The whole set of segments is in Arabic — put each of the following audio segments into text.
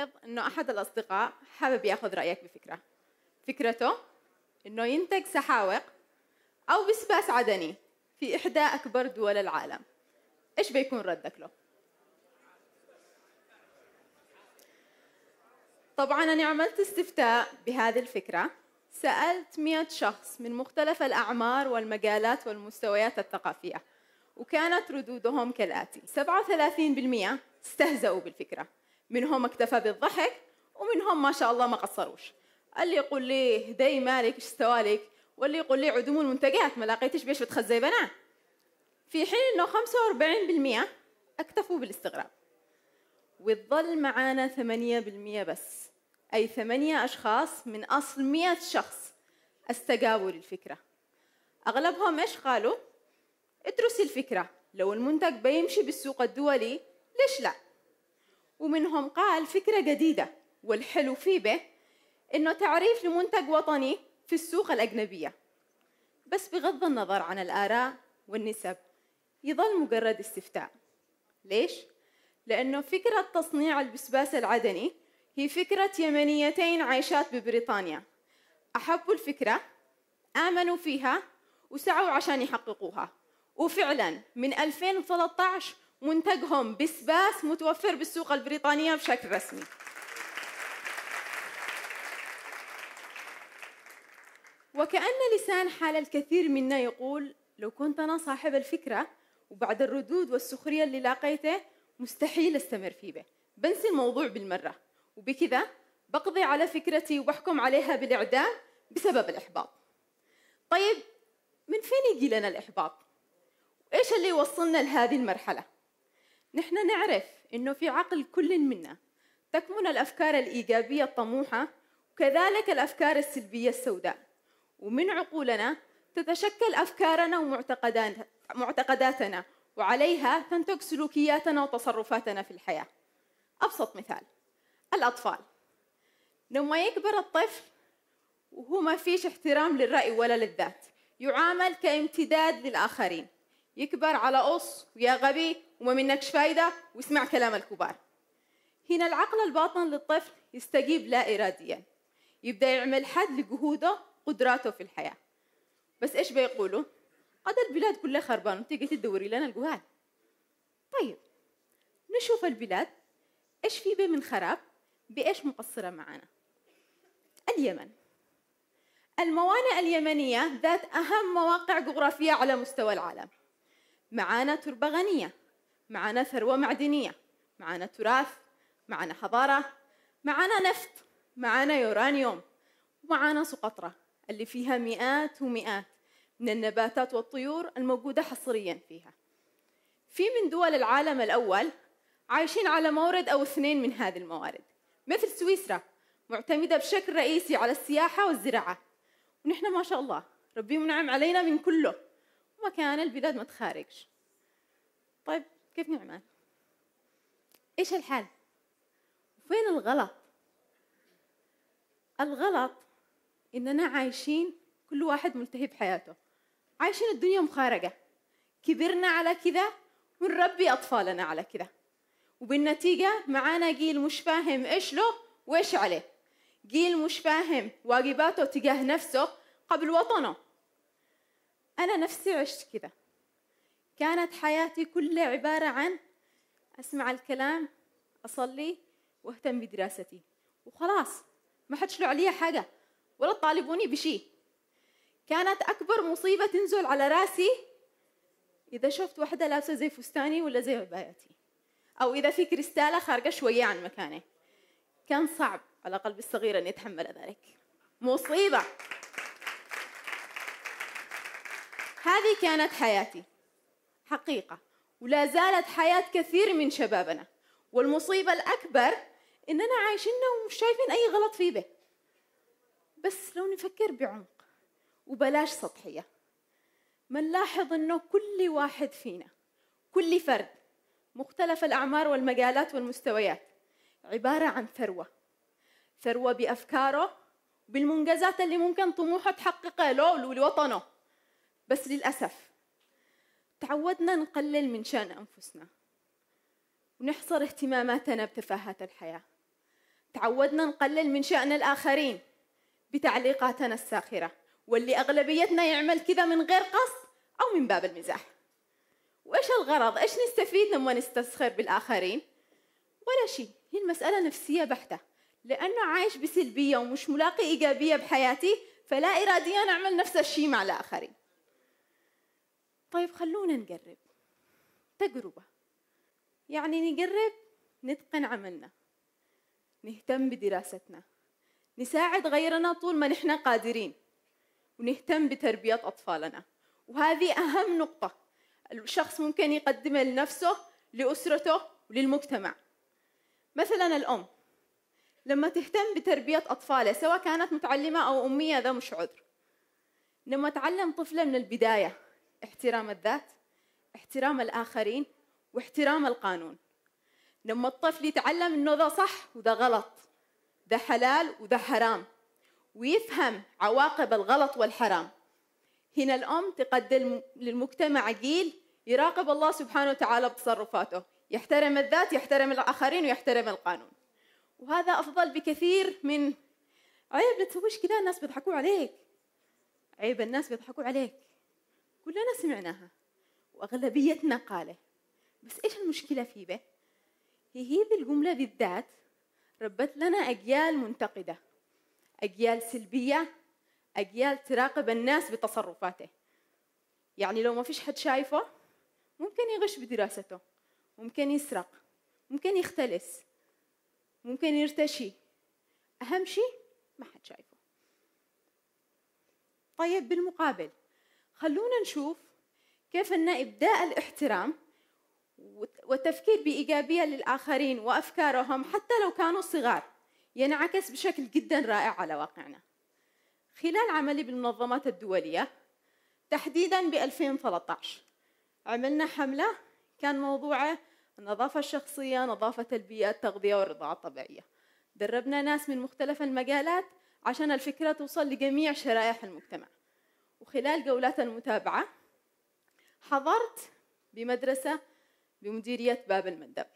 نفترض انه احد الاصدقاء حابب ياخذ رايك بفكره فكرته انه ينتج سحاوق او بسباس عدني في احدى اكبر دول العالم ايش بيكون ردك له طبعا انا عملت استفتاء بهذه الفكره سالت 100 شخص من مختلف الاعمار والمجالات والمستويات الثقافيه وكانت ردودهم كالاتي 37% استهزأوا بالفكره منهم اكتفى بالضحك ومنهم ما شاء الله ما قصروش اللي يقول لي داي مالك ايش سوالك واللي يقول لي عدوم المنتجات ما لقيتش بيش بتخزي بنات في حين انه 45% اكتفوا بالاستغراب وتظل معانا 8% بس اي 8 اشخاص من اصل 100 شخص استجابوا للفكره اغلبهم ايش قالوا ادرسي الفكره لو المنتج بيمشي بالسوق الدولي ليش لا ومنهم قال فكرة جديدة والحلو فيه به إنه تعريف لمنتج وطني في السوق الأجنبية بس بغض النظر عن الآراء والنسب يظل مجرد استفتاء ليش؟ لأنه فكرة تصنيع البسباس العدني هي فكرة يمنيتين عايشات ببريطانيا أحبوا الفكرة آمنوا فيها وسعوا عشان يحققوها وفعلا من 2013 منتجهم بسباس متوفر بالسوق البريطانية بشكل رسمي وكأن لسان حال الكثير منا يقول لو كنت أنا صاحب الفكرة وبعد الردود والسخرية اللي لاقيته مستحيل أستمر فيه به بنسي الموضوع بالمرة وبكذا بقضي على فكرتي وبحكم عليها بالإعدام بسبب الإحباط طيب من فين يجي لنا الإحباط؟ وإيش اللي يوصلنا لهذه المرحلة؟ نحن نعرف أنه في عقل كل منا تكمن الأفكار الإيجابية الطموحة وكذلك الأفكار السلبية السوداء ومن عقولنا تتشكل أفكارنا ومعتقداتنا وعليها تنتج سلوكياتنا وتصرفاتنا في الحياة أبسط مثال الأطفال لما يكبر الطفل وهو ما فيش احترام للرأي ولا للذات يعامل كامتداد للآخرين يكبر على قص ويا غبي وما منكش فايدة واسمع كلام الكبار هنا العقل الباطن للطفل يستجيب لا إراديا يبدأ يعمل حد لجهوده قدراته في الحياة بس إيش بيقولوا قد البلاد كلها خربانة تيجي تدوري لنا الجهال طيب نشوف البلاد إيش في بيه من خراب بإيش مقصرة معانا اليمن الموانئ اليمنية ذات أهم مواقع جغرافية على مستوى العالم معانا تربة غنية معانا ثروة معدنية معانا تراث معانا حضارة معانا نفط معانا يورانيوم ومعانا سقطرة اللي فيها مئات ومئات من النباتات والطيور الموجودة حصريا فيها في من دول العالم الأول عايشين على مورد أو اثنين من هذه الموارد مثل سويسرا معتمدة بشكل رئيسي على السياحة والزراعة ونحن ما شاء الله ربي منعم علينا من كله مكان البلاد ما تخارجش طيب كيف نعمل ايش الحل وفين الغلط الغلط اننا عايشين كل واحد ملتهي بحياته عايشين الدنيا مخارجه كبرنا على كذا ونربي اطفالنا على كذا وبالنتيجه معانا جيل مش فاهم ايش له وايش عليه جيل مش فاهم واجباته تجاه نفسه قبل وطنه أنا نفسي عشت كذا كانت حياتي كلها عبارة عن أسمع الكلام أصلي وأهتم بدراستي وخلاص ما حدش له عليا حاجة ولا طالبوني بشيء كانت أكبر مصيبة تنزل على راسي إذا شفت واحدة لابسة زي فستاني ولا زي عبايتي أو إذا في كريستالة خارجة شوية عن مكانه كان صعب على قلبي الصغير أن يتحمل ذلك مصيبة هذه كانت حياتي حقيقة ولا زالت حياة كثير من شبابنا والمصيبة الأكبر إننا عايشين ومش شايفين أي غلط فيه به بس لو نفكر بعمق وبلاش سطحية منلاحظ إنه كل واحد فينا كل فرد مختلف الأعمار والمجالات والمستويات عبارة عن ثروة ثروة بأفكاره بالمنجزات اللي ممكن طموحه تحققها له ولوطنه بس للأسف تعودنا نقلل من شأن أنفسنا ونحصر اهتماماتنا بتفاهات الحياة تعودنا نقلل من شأن الآخرين بتعليقاتنا الساخرة واللي أغلبيتنا يعمل كذا من غير قصد أو من باب المزاح وإيش الغرض؟ إيش نستفيد لما نستسخر بالآخرين؟ ولا شيء هي المسألة نفسية بحتة لأنه عايش بسلبية ومش ملاقي إيجابية بحياتي فلا إراديا أعمل نفس الشيء مع الآخرين طيب خلونا نقرب تجربة يعني نقرب نتقن عملنا نهتم بدراستنا نساعد غيرنا طول ما نحن قادرين ونهتم بتربية أطفالنا وهذه أهم نقطة الشخص ممكن يقدمها لنفسه لأسرته وللمجتمع مثلا الأم لما تهتم بتربية أطفالها سواء كانت متعلمة أو أمية هذا مش عذر لما تعلم طفلة من البداية احترام الذات احترام الآخرين واحترام القانون لما الطفل يتعلم انه ذا صح وذا غلط ذا حلال وذا حرام ويفهم عواقب الغلط والحرام هنا الأم تقدم للمجتمع جيل يراقب الله سبحانه وتعالى بتصرفاته يحترم الذات يحترم الآخرين ويحترم القانون وهذا أفضل بكثير من عيب لا تسويش كذا الناس بيضحكوا عليك عيب الناس بيضحكوا عليك كلنا سمعناها وأغلبيتنا قاله بس إيش المشكلة في به؟ هي هذه الجملة بالذات ربت لنا أجيال منتقدة أجيال سلبية أجيال تراقب الناس بتصرفاته يعني لو ما فيش حد شايفه ممكن يغش بدراسته ممكن يسرق ممكن يختلس ممكن يرتشي أهم شيء ما حد شايفه طيب بالمقابل خلونا نشوف كيف أن إبداء الاحترام والتفكير بإيجابية للآخرين وأفكارهم حتى لو كانوا صغار ينعكس بشكل جدا رائع على واقعنا خلال عملي بالمنظمات الدولية تحديدا ب 2013 عملنا حملة كان موضوعه النظافة الشخصية نظافة البيئة التغذية والرضاعة الطبيعية دربنا ناس من مختلف المجالات عشان الفكرة توصل لجميع شرائح المجتمع وخلال جولات المتابعة حضرت بمدرسة بمديرية باب المندب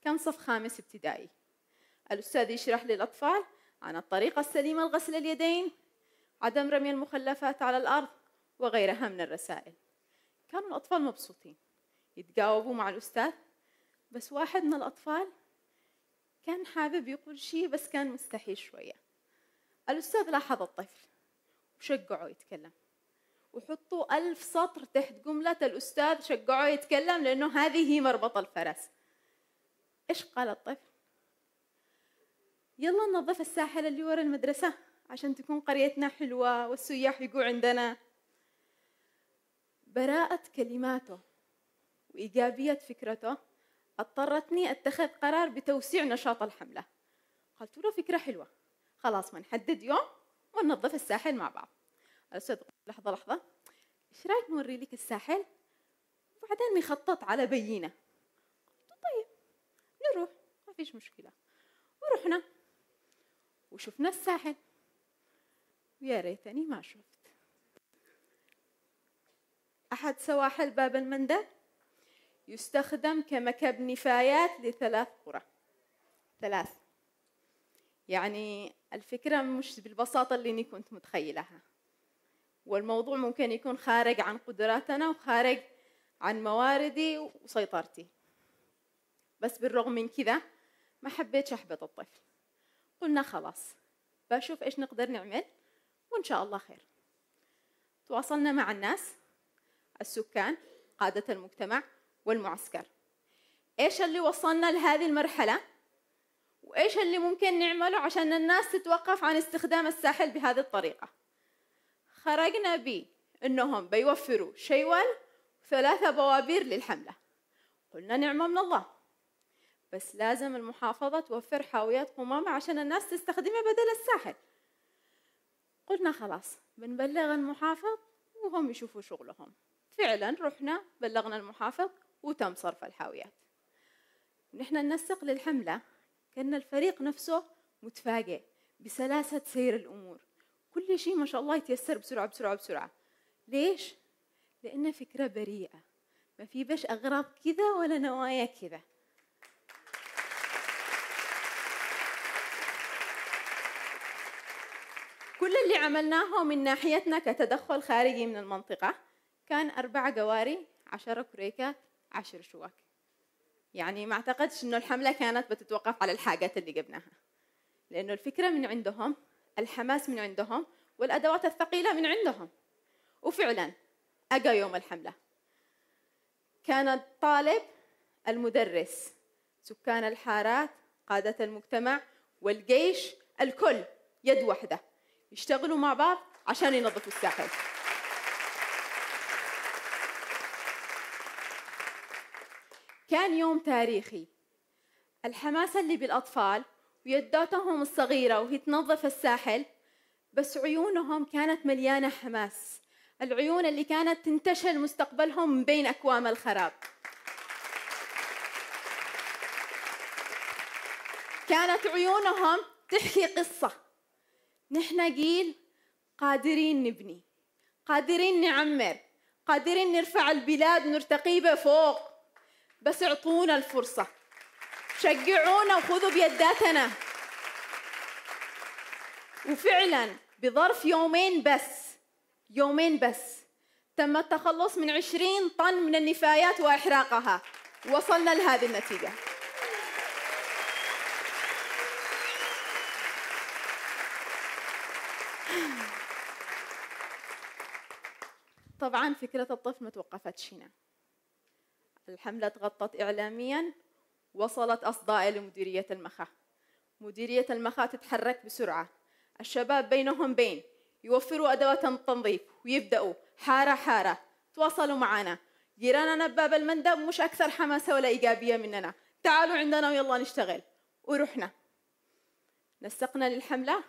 كان صف خامس ابتدائي الأستاذ يشرح للأطفال عن الطريقة السليمة لغسل اليدين عدم رمي المخلفات على الأرض وغيرها من الرسائل كانوا الأطفال مبسوطين يتجاوبوا مع الأستاذ بس واحد من الأطفال كان حابب يقول شيء بس كان مستحي شوية الأستاذ لاحظ الطفل وشجعوه يتكلم وحطوا ألف سطر تحت جملة الأستاذ شجعوه يتكلم لأنه هذه هي مربط الفرس إيش قال الطفل؟ يلا ننظف الساحل اللي ورا المدرسة عشان تكون قريتنا حلوة والسياح يجوا عندنا براءة كلماته وإيجابية فكرته اضطرتني أتخذ قرار بتوسيع نشاط الحملة قلت له فكرة حلوة خلاص ما نحدد يوم وننظف الساحل مع بعض صدق لحظة لحظة إيش رأيك نوري لك الساحل وبعدين نخطط على بينة طيب نروح ما فيش مشكلة ورحنا وشفنا الساحل ويا ريتني ما شفت أحد سواحل باب المندب يستخدم كمكب نفايات لثلاث قرى ثلاث يعني الفكرة مش بالبساطة اللي أني كنت متخيلها والموضوع ممكن يكون خارج عن قدراتنا وخارج عن مواردي وسيطرتي بس بالرغم من كذا ما حبيت أحبط الطفل قلنا خلاص بشوف إيش نقدر نعمل وإن شاء الله خير تواصلنا مع الناس السكان قادة المجتمع والمعسكر إيش اللي وصلنا لهذه المرحلة وايش اللي ممكن نعمله عشان الناس تتوقف عن استخدام الساحل بهذه الطريقه خرجنا ب انهم بيوفروا شيول وثلاثه بوابير للحمله قلنا نعمه من الله بس لازم المحافظه توفر حاويات قمامه عشان الناس تستخدمها بدل الساحل قلنا خلاص بنبلغ المحافظ وهم يشوفوا شغلهم فعلا رحنا بلغنا المحافظ وتم صرف الحاويات نحن ننسق للحمله كان الفريق نفسه متفاجئ بسلاسة سير الأمور كل شيء ما شاء الله يتيسر بسرعة بسرعة بسرعة ليش؟ لأن فكرة بريئة ما في بش أغراض كذا ولا نوايا كذا كل اللي عملناه من ناحيتنا كتدخل خارجي من المنطقة كان أربع قواري عشرة كريكات عشر شواك يعني ما اعتقدش انه الحمله كانت بتتوقف على الحاجات اللي جبناها لانه الفكره من عندهم الحماس من عندهم والادوات الثقيله من عندهم وفعلا اجى يوم الحمله كان الطالب المدرس سكان الحارات قاده المجتمع والجيش الكل يد واحده يشتغلوا مع بعض عشان ينظفوا الساحل كان يوم تاريخي الحماسة اللي بالأطفال ويداتهم الصغيرة وهي تنظف الساحل بس عيونهم كانت مليانة حماس العيون اللي كانت تنتشل مستقبلهم من بين أكوام الخراب كانت عيونهم تحكي قصة نحن جيل قادرين نبني قادرين نعمر قادرين نرفع البلاد نرتقي بفوق فوق بس اعطونا الفرصة شجعونا وخذوا بيداتنا وفعلا بظرف يومين بس يومين بس تم التخلص من 20 طن من النفايات وإحراقها وصلنا لهذه النتيجة طبعا فكرة الطف ما توقفتش هنا الحملة تغطت إعلاميا وصلت أصدائي لمديرية المخا مديرية المخا تتحرك بسرعة الشباب بينهم بين يوفروا أدوات التنظيف ويبدأوا حارة حارة تواصلوا معنا جيراننا بباب المندب مش أكثر حماسة ولا إيجابية مننا تعالوا عندنا ويلا نشتغل ورحنا نسقنا للحملة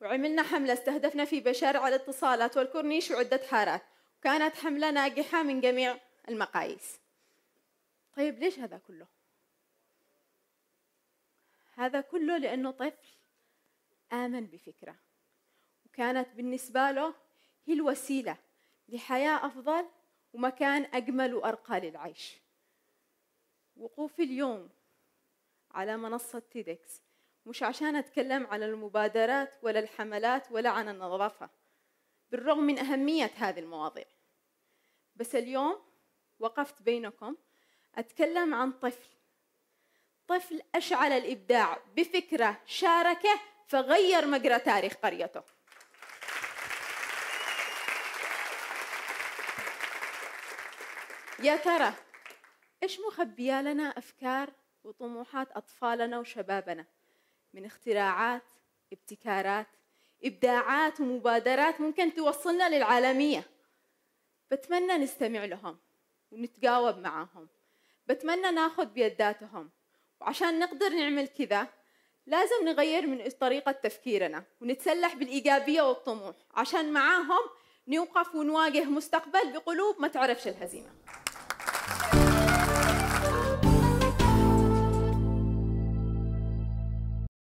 وعملنا حملة استهدفنا في بشارع الاتصالات والكورنيش وعدة حارات كانت حملة ناجحة من جميع المقاييس طيب ليش هذا كله هذا كله لأنه طفل آمن بفكرة وكانت بالنسبة له هي الوسيلة لحياة أفضل ومكان أجمل وأرقى للعيش وقوفي اليوم على منصة تيدكس مش عشان أتكلم على المبادرات ولا الحملات ولا عن النظافة بالرغم من أهمية هذه المواضيع بس اليوم وقفت بينكم أتكلم عن طفل طفل أشعل الإبداع بفكرة شاركه فغير مجرى تاريخ قريته يا ترى إيش مخبية لنا أفكار وطموحات أطفالنا وشبابنا من اختراعات ابتكارات إبداعات ومبادرات ممكن توصلنا للعالمية بتمنى نستمع لهم ونتجاوب معهم بتمنى ناخذ بيداتهم وعشان نقدر نعمل كذا لازم نغير من طريقة تفكيرنا ونتسلح بالإيجابية والطموح عشان معاهم نوقف ونواجه مستقبل بقلوب ما تعرفش الهزيمة